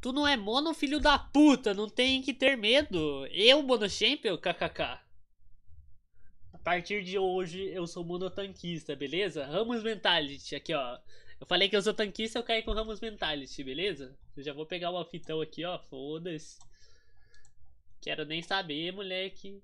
Tu não é mono, filho da puta, não tem que ter medo. Eu, mono champion, kkk. A partir de hoje, eu sou monotanquista, beleza? Ramos Mentality, aqui ó. Eu falei que eu sou tanquista, eu caí com Ramos Mentality, beleza? Eu já vou pegar o alfitão aqui, ó, foda-se. Quero nem saber, moleque.